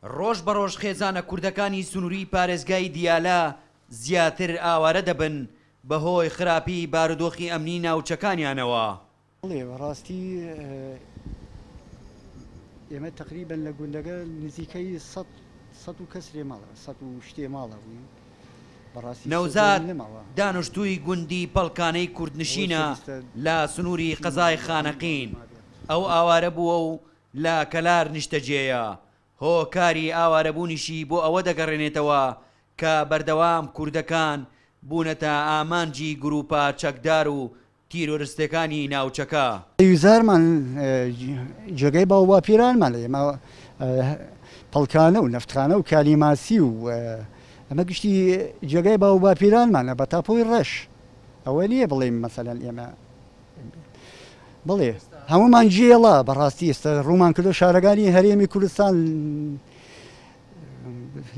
ڕۆژ بە ڕۆژ خێزانە کوردەکانی سنووری پارێزگای دیالە زیاتر ئاوارە دەبن بەهۆی خراپی بارودۆخی ئەمنی ناوچەکانیانەوە بڵێ بەڕاستی ئێمە تقریبن لە گوندەکە نزیکەی سە و کەسرێ ماڵە سە و شتێ ماڵە بووی نەوزاد دانوشتووی گوندی پەلکانەی کوردنشینە لە سنووری قەزای خانەقین ئەو ئاوارە بووە و لە کەلار نیشتەجێە هۆکاری ئاوارەبوونیشی بۆ ئەوە دەگەڕێنێتەوە کە بەردەوام کوردەکان بوونەتە ئامانجی گروپا چەکدار و تیرۆرستەکانی ناوچەکە ویزارمان جێگەی باو با پیرانمان لە ئێمە پڵکانە و نفتخانە و کالیماسی و ئەمە گشتی جێگەی باو با پیرانمانە بە تاپۆی ڕەش ئەوە نییە بڵێم مەسەلەن ئێمە بڵێ هەمومان جێڵە بەڕاستی ئێستا ڕوومان کردو شارەکانی هەرێمی کوردستان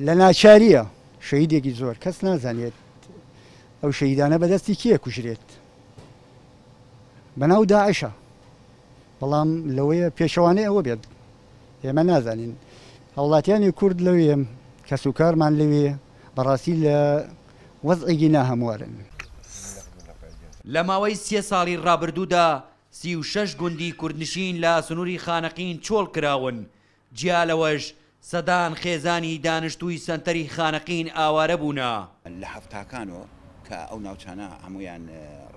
لە ناچاریە شەیدێکی زۆر کەس نازانێت ئەو شەیدانە بەدەستی کیە کوژرێت بەناو داعشە بەڵام لەوەیە پێشەوانەی ئەوە بێت ئێمە نازانین هەوڵاتیانی کورد لەوێ کەس و کارمان لەوێ بەڕاستی لە وەزعێکی ناهەموارن لە ماوەی سێ ساڵی ڕابردوودا سی و شەش گوندی کوردنشین لە سنووری خانەقین چۆڵ کراون جیالەوەش سەدان خێزانی دانشتووی سنتەری خانەقین ئاوارە بوونا لە هەفتاکانەوە کە ئەو ناوچانە هەمویان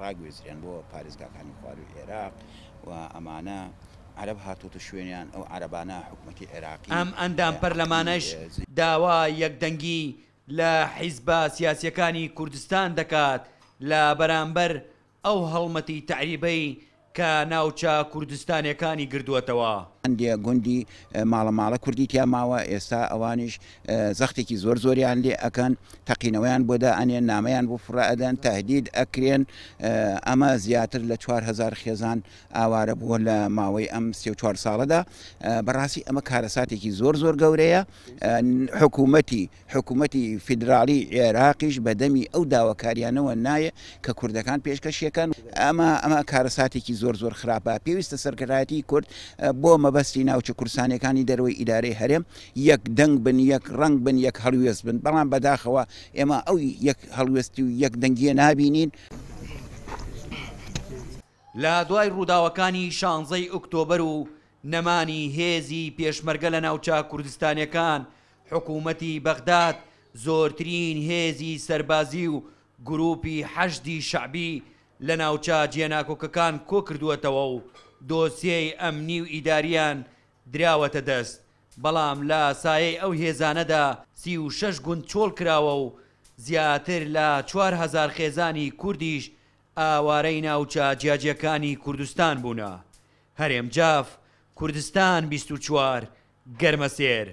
ڕاگوێزریان بۆ پارێزگاکانی خوار و عێراق و ئەمانە عرب هاتوتە شوێنیان ئەو عربانە حکوومەتی عێراقی ئەم ئەندام پەرلەمانەش داوا یەکدەنگی لە حیزبە سیاسەکانی کوردستان دەکات لە بەرامبەر ئەو هەڵمەتی تعریبەی کە ناوچە کوردستانەکانی گردووەتەوە هەندێ گوندی ماڵە ماڵە کوردی تیا ماوە ئێستا ئەوانش زەختێکی زۆر زۆریان لێ ئەەکەن تەقینەوەیان بۆدا ئەنێن نامەیان بۆ فڕەدەن تهدید ئەکرێن ئەمە زیاتر لە 4هزار خێزان ئاوارە بووە لە ماوەی ئەم سێ4 ساڵەدا بەڕاستی ئەمە کارەساتێکی زۆر زۆر گەورەیە حکوومەتی حکوومەتی فیدراالی عێراقیش بەدەمی ئەو داواکاریانەوە نایە کە کوردەکان پێشکەشیەکان ئەمە ئەمە کارەساتێکی زۆر زۆر زۆر خراپە پێویستە سەرکەراەتی کورد بۆ مەبەستی ناوچە کورسانەکانی دەروی ئیدارەی هەرێم یەک دەنگ بن یەک ڕنگ بن یەک هەلوێست بن بەڵام بەداخەوە ئێمە ئەو یەک هەلوێستی و یەک دەنگیە نابینین. لە دوای ڕووداوەکانی شانزەی ئۆکتۆبەر و نەمانی هێزی پێشمەرگە لە ناوچە کوردستانەکان حکوومەتی بەغداد زۆرترین هێزی سەربازی و گروپی حەشدی شعبی لە ناوچە جێناکۆکەکان کۆ کردووەتەوە و دۆسیەی ئەمنی و ئیداریان دراوەتە دەست بەڵام لە سایەی ئەو هێزانەدا سی و شەش گوند چۆڵ کراوە و زیاتر لە 4هزار خێزانی کوردیش ئاوارەی ناوچە جیاجیەکانی کوردستان بوونە هەرێم جاف کوردستان 24 گەرمەسێر.